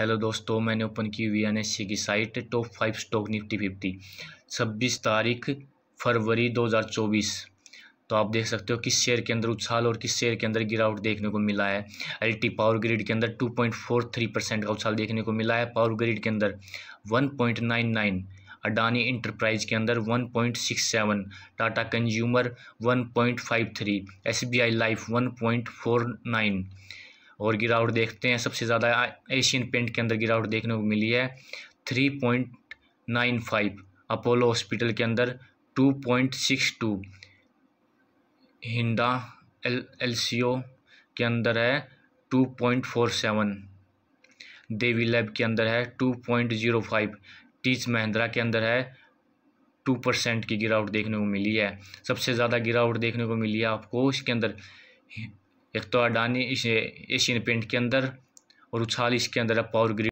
hello दोस्तों मैंने open की वी एन एस सी की site top five stock Nifty fifty छब्बीस तारीख फरवरी दो हज़ार चौबीस तो आप देख सकते हो किस शेयर के अंदर उछाल और किस शेयर के अंदर गिरावट देखने को मिला है एल पावर ग्रिड के अंदर 2.43 परसेंट का उछाल देखने को मिला है पावर ग्रिड के अंदर 1.99 अडानी इंटरप्राइज के अंदर 1.67 टाटा कंज्यूमर 1.53 एसबीआई लाइफ 1.49 और गिरावट देखते हैं सबसे ज़्यादा एशियन पेंट के अंदर गिरावट देखने को मिली है three point nine five Apollo hospital के अंदर two point six two Hindalco के अंदर है two point four seven Divi's lab के अंदर है two point zero five tech Mahindra के अंदर है टू परसेंट की गिरावट देखने को मिली है सबसे ज़्यादा गिरावट देखने को मिली है आपको इसके अंदर एक तो अडानी इस एशियन पेंट के अंदर और उछाल इसके अंदर है पावर ग्रिड